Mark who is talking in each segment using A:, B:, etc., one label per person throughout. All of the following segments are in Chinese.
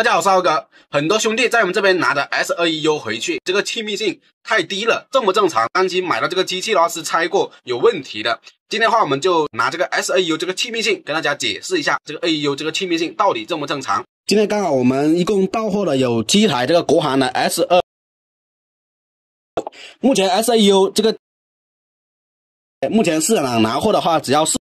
A: 大家好，是豪哥。很多兄弟在我们这边拿的 s a e u 回去，这个气密性太低了，正不正常？担心买到这个机器的话是拆过有问题的。今天的话，我们就拿这个 s a e u 这个气密性跟大家解释一下，这个 AEU 这个气密性到底正不正常？今天刚好我们一共到货了有七台这个国行的 S2，
B: 目前 s a e u 这个目前市场上拿货的话，只要是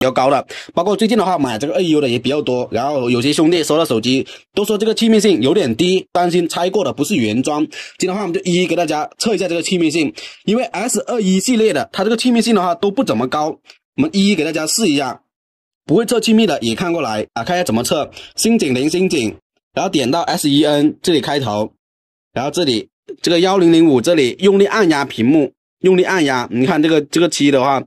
A: 比较高的，包括最近的话买这个 AU 的也比较多，然后有些兄弟收到手机都说这个气密性有点低，担心拆过的不是原装。今天的话，我们就一一给大家测一下这个气密性，因为 S 二一系列的，它这个气密性的话都不怎么高。我们一一给大家试一下，不会测气密的也看过来啊，看一下怎么测。星井零星井，然后点到 S E N 这里开头，然后这里这个幺零零五这里用力按压屏幕，用力按压，你看这个这个漆的话。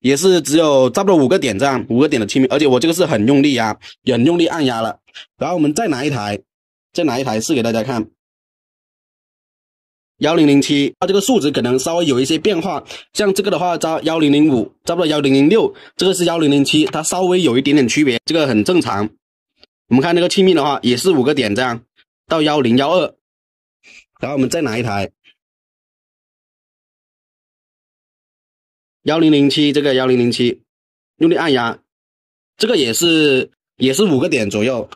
A: 也是只有差不多五个点这样，五个点的气密，而且我这个是很用力压，很用力按压了。然后我们再拿一台，再拿一台试给大家看。幺零零七，它这个数值可能稍微有一些变化。像这个的话，招幺零零五，差不多幺零零六，这个是幺零零七，它稍微有一点点区别，这个很正常。我们看那个气密的话，也是五个点这样，到幺零幺二。
B: 然后我们再拿一台。幺零零七这个幺零零七用力按压，这个也是也是五个点左右。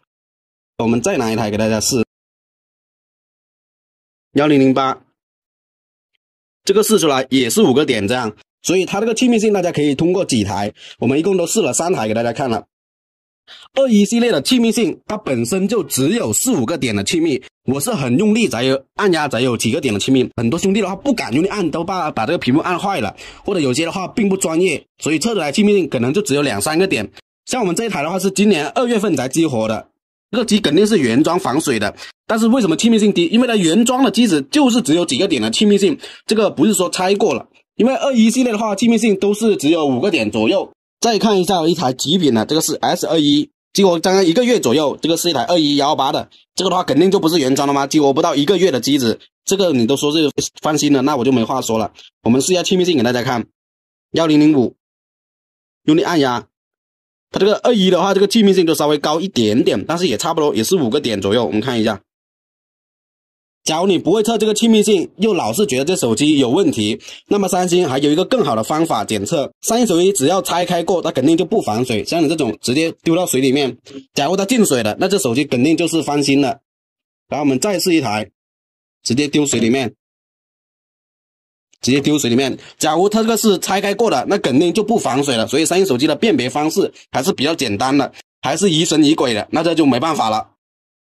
B: 我们再拿一台给大家试，
A: 幺零零八，这个试出来也是五个点这样，所以它这个气密性大家可以通过几台，我们一共都试了三台给大家看了。二一系列的气密性，它本身就只有四五个点的气密，我是很用力才有按压才有几个点的气密。很多兄弟的话不敢用力按，都怕把这个屏幕按坏了，或者有些的话并不专业，所以测出来气密性可能就只有两三个点。像我们这一台的话是今年二月份才激活的，这个机肯定是原装防水的。但是为什么气密性低？因为它原装的机子就是只有几个点的气密性，这个不是说拆过了。因为二一系列的话，气密性都是只有五个点左右。再看一下一台极品的，这个是 S 二一，激活刚刚一个月左右，这个是一台二一幺八的，这个的话肯定就不是原装的吗？激活不到一个月的机子，这个你都说是翻新的，那我就没话说了。我们试一下气密性给大家看，幺零零五用力按压，它这个二一的话，这个气密性就稍微高一点点，但是也差不多，也是五个点左右。我们看一下。假如你不会测这个气密性，又老是觉得这手机有问题，那么三星还有一个更好的方法检测。三星手机只要拆开过，它肯定就不防水。像你这种直接丢到水里面，假如它进水了，那这手机肯定就是翻新了。然后我们再试一台，直接丢水里面，直接丢水里面。假如它这个是拆开过的，那肯定就不防水了。所以三星手机的辨别方式还是比较简单的，还是疑
B: 神疑鬼的，那这就没办法了。